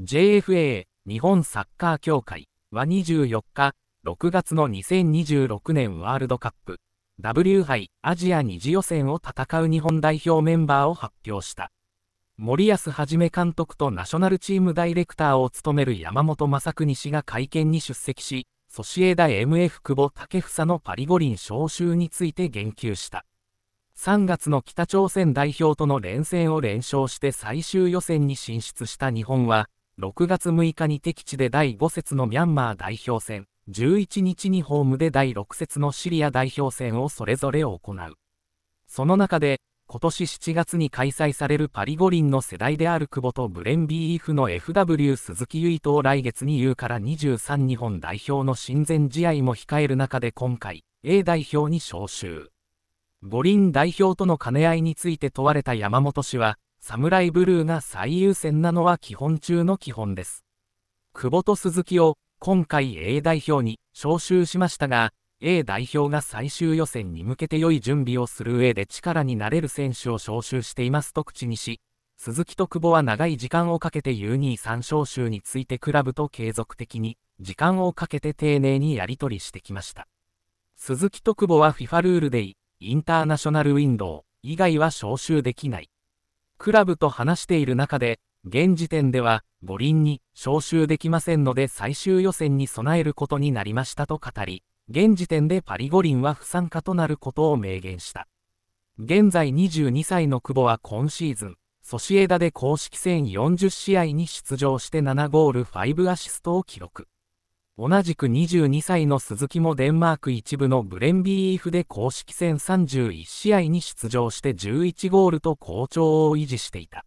JFA 日本サッカー協会は24日、6月の2026年ワールドカップ W 杯アジア2次予選を戦う日本代表メンバーを発表した。森保一監督とナショナルチームダイレクターを務める山本昌邦氏が会見に出席し、ソシエダ MF 久保建英のパリ五輪招集について言及した。3月の北朝鮮代表との連戦を連勝して最終予選に進出した日本は、6月6日に敵地で第5節のミャンマー代表戦、11日にホームで第6節のシリア代表戦をそれぞれ行う。その中で、今年7月に開催されるパリ五輪の世代である久保とブレンビーイフの FW 鈴木唯斗を来月に U から23日本代表の親善試合も控える中で今回、A 代表に招集。五輪代表との兼ね合いについて問われた山本氏は、サムライブルーが最優先なのは基本中の基本です。久保と鈴木を今回 A 代表に招集しましたが、A 代表が最終予選に向けて良い準備をする上で力になれる選手を招集していますと口にし、鈴木と久保は長い時間をかけて U23 招集についてクラブと継続的に時間をかけて丁寧にやり取りしてきました。鈴木と久保は FIFA ルールでインターナショナルウィンドウ以外は招集できないクラブと話している中で、現時点では五輪に招集できませんので最終予選に備えることになりましたと語り、現時点でパリ五輪は不参加となることを明言した。現在22歳の久保は今シーズン、ソシエダで公式戦40試合に出場して7ゴール5アシストを記録。同じく22歳の鈴木もデンマーク一部のブレンビーイフで公式戦31試合に出場して11ゴールと好調を維持していた。